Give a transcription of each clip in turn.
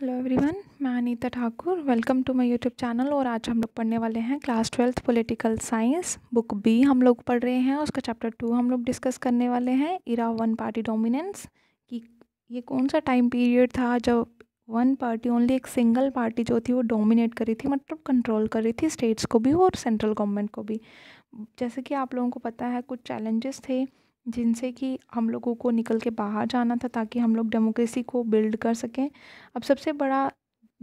hello everyone मैं Anita Thakur welcome to my YouTube channel और आज हम लोग पढ़ने वाले हैं class twelfth political science book B हम लोग पढ़ रहे हैं उसका चैप्टर टू हम लोग डिस्कस करने वाले हैं इरा वन पार्टी डोमिनेंस कि ये कौन सा टाइम पीरियड था जब वन पार्टी ओनली एक सिंगल पार्टी जो थी वो डोमिनेट करी थी मतलब कंट्रोल कर रही थी स्टेट्स को भी और सेंट्रल गवर्नमेंट को भी जैसे कि आप लोगों को पता है कुछ चैलेंजेस थे जिनसे कि हम लोगों को निकल के बाहर जाना था ताकि हम लोग डेमोक्रेसी को बिल्ड कर सकें अब सबसे बड़ा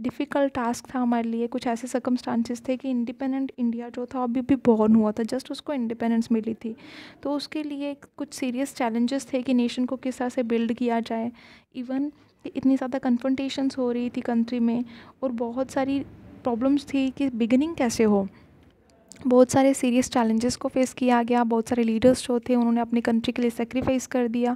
डिफ़िकल्ट टास्क था हमारे लिए कुछ ऐसे सर्कमस्टांसिस थे कि इंडिपेंडेंट इंडिया जो था अभी भी बॉर्न हुआ था जस्ट उसको इंडिपेंडेंस मिली थी तो उसके लिए कुछ सीरियस चैलेंजेस थे कि नेशन को किस तरह से बिल्ड किया जाए इवन इतनी ज़्यादा कन्फ्रंटेशंस हो रही थी कंट्री में और बहुत सारी प्रॉब्लम्स थी कि बिगिनिंग कैसे हो बहुत सारे सीरियस चैलेंजेस को फेस किया गया बहुत सारे लीडर्स जो थे उन्होंने अपनी कंट्री के लिए सेक्रीफाइस कर दिया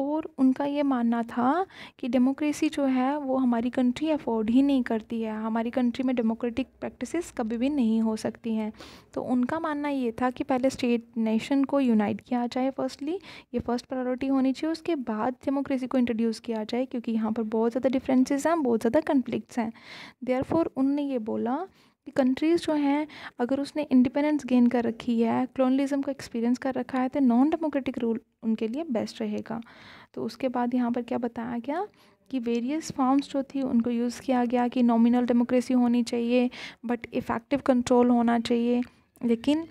और उनका ये मानना था कि डेमोक्रेसी जो है वो हमारी कंट्री अफोर्ड ही नहीं करती है हमारी कंट्री में डेमोक्रेटिक प्रैक्टिसेस कभी भी नहीं हो सकती हैं तो उनका मानना ये था कि पहले स्टेट नेशन को यूनाइट किया जाए फर्स्टली ये फर्स्ट प्रायोरिटी होनी चाहिए उसके बाद डेमोक्रेसी को इंट्रोड्यूस किया जाए क्योंकि यहाँ पर बहुत ज़्यादा डिफ्रेंसेज हैं बहुत ज़्यादा कन्फ्लिक्ट हैं देयर उनने ये बोला कि कंट्रीज़ जो हैं अगर उसने इंडिपेंडेंस गेन कर रखी है क्लोनलिज्म का एक्सपीरियंस कर रखा है तो नॉन डेमोक्रेटिक रूल उनके लिए बेस्ट रहेगा तो उसके बाद यहाँ पर क्या बताया गया कि वेरियस फॉर्म्स जो थी उनको यूज़ किया गया कि नॉमिनल डेमोक्रेसी होनी चाहिए बट इफ़ेक्टिव कंट्रोल होना चाहिए लेकिन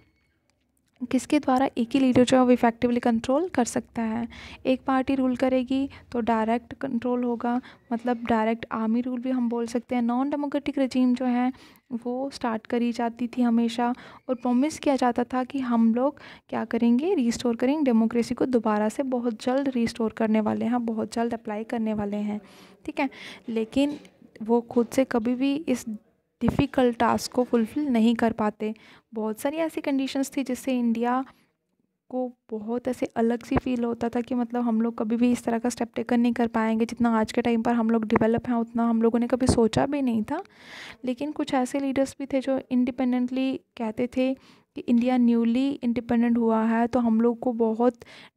किसके द्वारा एक ही लीडर जो है वो इफ़ेक्टिवली कंट्रोल कर सकता है एक पार्टी रूल करेगी तो डायरेक्ट कंट्रोल होगा मतलब डायरेक्ट आर्मी रूल भी हम बोल सकते हैं नॉन डेमोक्रेटिक रजीम जो है वो स्टार्ट करी जाती थी हमेशा और प्रॉमिस किया जाता था कि हम लोग क्या करेंगे रिस्टोर करेंगे डेमोक्रेसी को दोबारा से बहुत जल्द रिस्टोर करने वाले हैं बहुत जल्द अप्लाई करने वाले हैं ठीक है लेकिन वो खुद से कभी भी इस डिफ़िकल्ट टास्क को फुलफ़िल नहीं कर पाते बहुत सारी ऐसी कंडीशंस थी जिससे इंडिया को बहुत ऐसे अलग सी फील होता था कि मतलब हम लोग कभी भी इस तरह का स्टेप टेकन नहीं कर पाएंगे जितना आज के टाइम पर हम लोग डेवलप हैं उतना हम लोगों ने कभी सोचा भी नहीं था लेकिन कुछ ऐसे लीडर्स भी थे जो इंडिपेंडेंटली कहते थे कि इंडिया न्यूली इंडिपेंडेंट हुआ है तो हम लोग को बहुत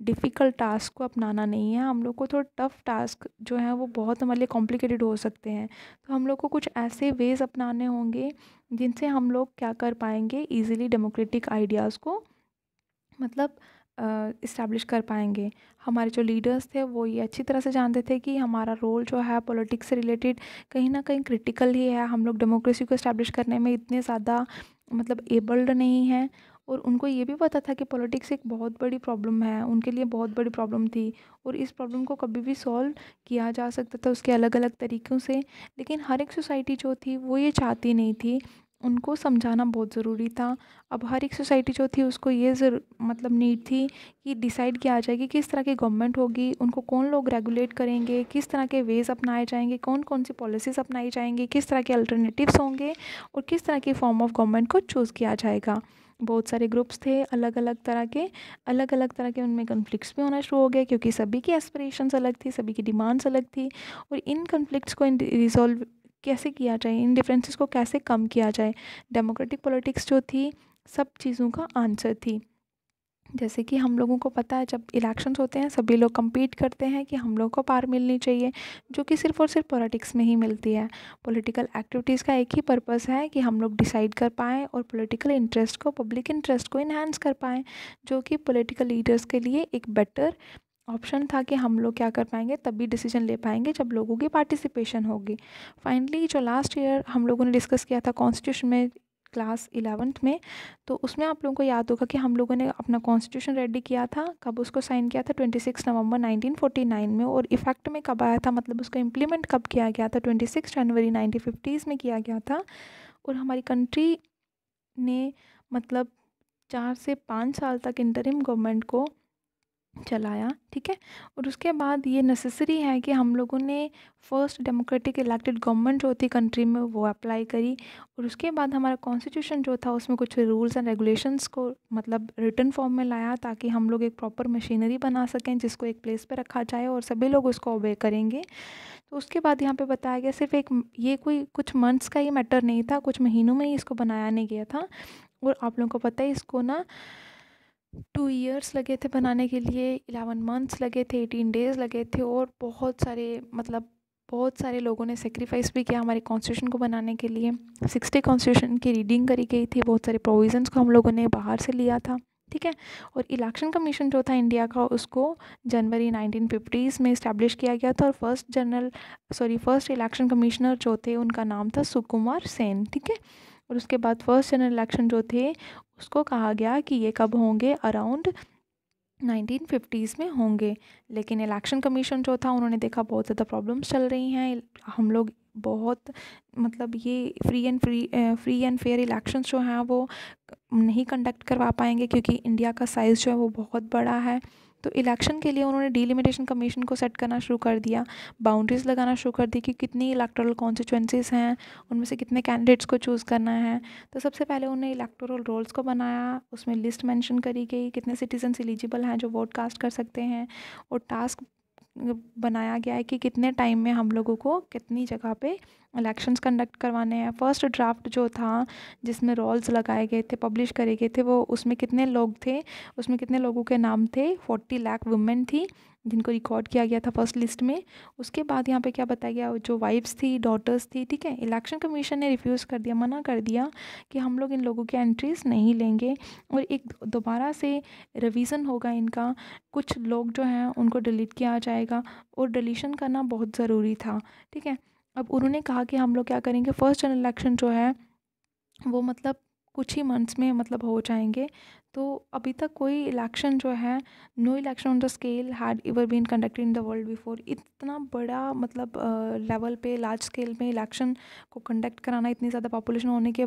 डिफ़िकल्ट टास्क को अपनाना नहीं है हम लोग को थोड़ा टफ़ टास्क जो है वो बहुत हमारे लिए कॉम्प्लिकेटेड हो सकते हैं तो हम लोग को कुछ ऐसे वेज़ अपनाने होंगे जिनसे हम लोग क्या कर पाएंगे ईज़िली डेमोक्रेटिक आइडियाज़ को मतलब इस्टेब्लिश कर पाएंगे हमारे जो लीडर्स थे वो ये अच्छी तरह से जानते थे कि हमारा रोल जो है पॉलिटिक्स से रिलेटेड कहीं ना कहीं क्रिटिकल ही है हम लोग डेमोक्रेसी को इस्टेब्लिश करने में इतने ज़्यादा मतलब एबल्ड नहीं हैं और उनको ये भी पता था कि पॉलिटिक्स एक बहुत बड़ी प्रॉब्लम है उनके लिए बहुत बड़ी प्रॉब्लम थी और इस प्रॉब्लम को कभी भी सॉल्व किया जा सकता था उसके अलग अलग तरीक़ों से लेकिन हर एक सोसाइटी जो थी वो ये चाहती नहीं थी उनको समझाना बहुत ज़रूरी था अब हर एक सोसाइटी जो थी उसको ये मतलब नीड थी कि डिसाइड किया जाए कि किस तरह की गवर्नमेंट होगी उनको कौन लोग रेगुलेट करेंगे किस तरह के वेज़ अपनाए जाएंगे कौन कौन सी पॉलिसीज़ अपनाई जाएंगी किस तरह के अल्टरनेटिव्स होंगे और किस तरह की फॉर्म ऑफ गवर्नमेंट को चूज़ किया जाएगा बहुत सारे ग्रुप्स थे अलग अलग तरह के अलग अलग तरह के उनमें कन्फ्लिक्ट भी होना शुरू हो गया क्योंकि सभी की एस्परेशंस अलग थी सभी की डिमांड्स अलग थी और इन कन्फ्लिक्ट को रिजॉल्व कैसे किया जाए इन डिफरेंसेस को कैसे कम किया जाए डेमोक्रेटिक पॉलिटिक्स जो थी सब चीज़ों का आंसर थी जैसे कि हम लोगों को पता है जब इलेक्शंस होते हैं सभी लोग कम्पीट करते हैं कि हम लोगों को पार मिलनी चाहिए जो कि सिर्फ़ और सिर्फ पॉलिटिक्स में ही मिलती है पॉलिटिकल एक्टिविटीज़ का एक ही पर्पस है कि हम लोग डिसाइड कर पाएँ और पॉलिटिकल इंटरेस्ट को पब्लिक इंटरेस्ट को इन्हांस कर पाएँ जो कि पॉलिटिकल लीडर्स के लिए एक बेटर ऑप्शन था कि हम लोग क्या कर पाएंगे तभी डिसीजन ले पाएंगे जब लोगों की पार्टिसिपेशन होगी फाइनली जो लास्ट ईयर हम लोगों ने डिस्कस किया था कॉन्स्टिट्यूशन में क्लास इलेवंथ में तो उसमें आप लोगों को याद होगा कि हम लोगों ने अपना कॉन्स्टिट्यूशन रेडी किया था कब उसको साइन किया था 26 नवंबर 1949 में और इफ़ेक्ट में कब आया था मतलब उसका इम्प्लीमेंट कब किया गया था 26 जनवरी फिफ्टीज़ में किया गया था और हमारी कंट्री ने मतलब चार से पाँच साल तक इंटरिम गवर्नमेंट को चलाया ठीक है और उसके बाद ये नेसेसरी है कि हम लोगों ने फर्स्ट डेमोक्रेटिक इलेक्टेड गवर्नमेंट जो थी कंट्री में वो अप्लाई करी और उसके बाद हमारा कॉन्स्टिट्यूशन जो था उसमें कुछ रूल्स एंड रेगुलेशंस को मतलब रिटर्न फॉर्म में लाया ताकि हम लोग एक प्रॉपर मशीनरी बना सकें जिसको एक प्लेस पर रखा जाए और सभी लोग उसको ओबे करेंगे तो उसके बाद यहाँ पे बताया गया सिर्फ एक ये कोई कुछ मंथ्स का ही मैटर नहीं था कुछ महीनों में ही इसको बनाया नहीं गया था और आप लोगों को पता है इसको ना टू ईयर्स लगे थे बनाने के लिए एलेवन मंथ्स लगे थे एटीन डेज़ लगे थे और बहुत सारे मतलब बहुत सारे लोगों ने सेक्रीफाइस भी किया हमारे कॉन्स्टिट्यूशन को बनाने के लिए सिक्सटी कॉन्स्टिट्यूशन की रीडिंग करी गई थी बहुत सारे प्रोविजंस को हम लोगों ने बाहर से लिया था ठीक है और इलेक्शन कमीशन जो था इंडिया का उसको जनवरी नाइनटीन फिफ्टीज़ में इस्टेब्लिश किया गया था और first general sorry first election commissioner जो थे उनका नाम था सुकुमार सेन ठीक है और उसके बाद फर्स्ट जनरल इलेक्शन जो थे उसको कहा गया कि ये कब होंगे अराउंड 1950s में होंगे लेकिन इलेक्शन कमीशन जो था उन्होंने देखा बहुत ज़्यादा प्रॉब्लम्स चल रही हैं हम लोग बहुत मतलब ये free and free free and fair elections जो हैं वो नहीं कंडक्ट करवा पाएंगे क्योंकि इंडिया का साइज़ जो है वो बहुत बड़ा है तो इलेक्शन के लिए उन्होंने डीलिमिटेशन कमीशन को सेट करना शुरू कर दिया बाउंड्रीज लगाना शुरू कर दी कि कितनी इलेक्टोरल कॉन्स्टिट्यूंसीज हैं उनमें से कितने कैंडिडेट्स को चूज़ करना है तो सबसे पहले उन्होंने इलेक्टोरल रोल्स को बनाया उसमें लिस्ट मैंशन करी गई कितने सिटीजन्स एलिजिबल हैं जो वोट कास्ट कर सकते हैं और टास्क बनाया गया है कि कितने टाइम में हम लोगों को कितनी जगह पे इलेक्शंस कंडक्ट करवाने हैं फर्स्ट ड्राफ्ट जो था जिसमें रोल्स लगाए गए थे पब्लिश करे गए थे वो उसमें कितने लोग थे उसमें कितने लोगों के नाम थे फोर्टी लाख वुमेन थी जिनको रिकॉर्ड किया गया था फर्स्ट लिस्ट में उसके बाद यहाँ पे क्या बताया गया जो वाइफ्स थी डॉटर्स थी ठीक है इलेक्शन कमीशन ने रिफ्यूज़ कर दिया मना कर दिया कि हम लोग इन लोगों की एंट्रीज़ नहीं लेंगे और एक दोबारा से रिवीज़न होगा इनका कुछ लोग जो हैं उनको डिलीट किया जाएगा और डिलीशन करना बहुत ज़रूरी था ठीक है अब उन्होंने कहा कि हम लोग क्या करेंगे फ़र्स्ट जनरल इलेक्शन जो है वो मतलब कुछ ही मंथ्स में मतलब हो जाएंगे तो अभी तक कोई इलेक्शन जो है no election on the scale had ever been conducted in the world before इतना बड़ा मतलब लेवल पे लार्ज स्केल में इलेक्शन को कंडक्ट कराना इतनी ज़्यादा पॉपुलेशन होने के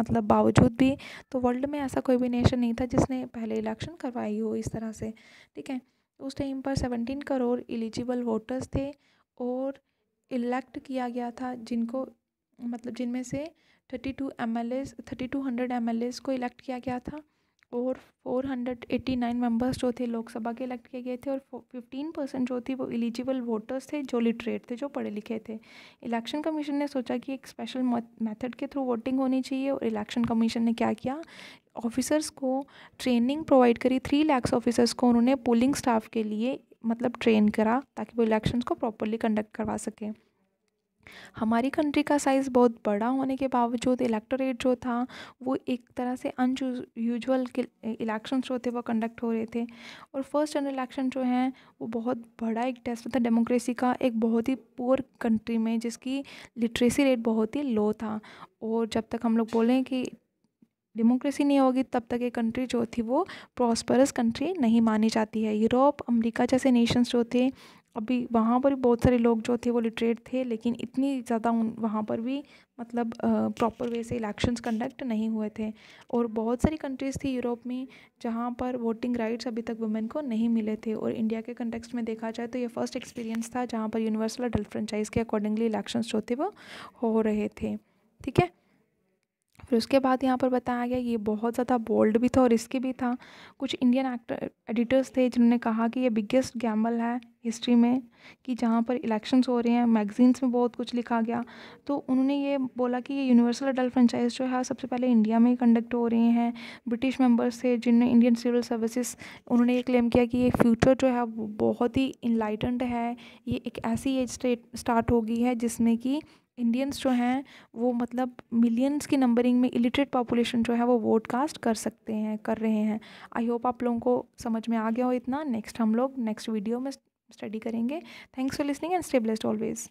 मतलब बावजूद भी तो वर्ल्ड में ऐसा कोई भी नेशन नहीं था जिसने पहले इलेक्शन करवाई हो इस तरह से ठीक है उस टाइम पर सेवनटीन करोड़ एलिजिबल वोटर्स थे और इलेक्ट किया गया था जिनको मतलब जिनमें से thirty two M L As thirty two hundred M L As को इलेक्ट किया गया था और four hundred eighty nine members जो थे लोकसभा के इलेक्ट किए गए थे और फिफ्टीन परसेंट जो थी वो एलिजिबल वोटर्स थे जो लिटरेट थे जो पढ़े लिखे थे इलेक्शन कमीशन ने सोचा कि एक स्पेशल मेथड के थ्रू वोटिंग होनी चाहिए और इलेक्शन कमीशन ने क्या किया ऑफिसर्स को ट्रेनिंग प्रोवाइड करी थ्री लैक्स ऑफिसर्स को उन्होंने पोलिंग स्टाफ के लिए मतलब ट्रेन करा ताकि वो इलेक्शंस को प्रॉपरली कंडक्ट करवा सकें हमारी कंट्री का साइज़ बहुत बड़ा होने के बावजूद इलेक्टोरेट जो था वो एक तरह से अनयूजल इलेक्शन जो थे वो कंडक्ट हो रहे थे और फर्स्ट जनरल इलेक्शन जो है वो बहुत बड़ा एक टेस्ट था डेमोक्रेसी का एक बहुत ही पुअर कंट्री में जिसकी लिटरेसी रेट बहुत ही लो था और जब तक हम लोग बोलें कि डेमोक्रेसी नहीं होगी तब तक ये कंट्री जो थी वो प्रॉस्परस कंट्री नहीं मानी जाती है यूरोप अमेरिका जैसे नेशंस जो थे अभी वहाँ पर भी बहुत सारे लोग जो थे वो लिटरेट थे लेकिन इतनी ज़्यादा उन वहाँ पर भी मतलब प्रॉपर वे से इलेक्शंस कंडक्ट नहीं हुए थे और बहुत सारी कंट्रीज़ थी यूरोप में जहाँ पर वोटिंग राइट्स अभी तक वुमेन को नहीं मिले थे और इंडिया के कंटेक्स्ट में देखा जाए तो ये फर्स्ट एक्सपीरियंस था जहाँ पर यूनिवर्सल अडल्ट फ्रेंचाइज के अकॉर्डिंगली इलेक्शंस जो थे वो हो रहे थे ठीक है फिर उसके बाद यहाँ पर बताया गया ये बहुत ज़्यादा बोल्ड भी था और रिस्की भी था कुछ इंडियन एक्टर एडिटर्स थे जिन्होंने कहा कि ये बिगेस्ट गैम्बल है हिस्ट्री में कि जहाँ पर इलेक्शंस हो रहे हैं मैगजीन्स में बहुत कुछ लिखा गया तो उन्होंने ये बोला कि ये यूनिवर्सल अडल्ट फ्रेंचाइज जो है सबसे पहले इंडिया में कंडक्ट हो रहे हैं ब्रिटिश मेम्बर्स थे जिनने इंडियन सिविल सर्विसेज उन्होंने ये क्लेम किया कि ये फ्यूचर जो है वो बहुत ही इन्लाइटेंड है ये एक ऐसी एज स्टेट स्टार्ट हो गई है जिसमें कि इंडियंस जो हैं वो मतलब मिलियंस की नंबरिंग में इलिटरेट पॉपुलेशन जो है वो वोट कास्ट कर सकते हैं कर रहे हैं आई होप आप लोगों को समझ में आ गया हो इतना नेक्स्ट हम लोग नेक्स्ट वीडियो में स्टडी करेंगे thanks for listening and stay blessed always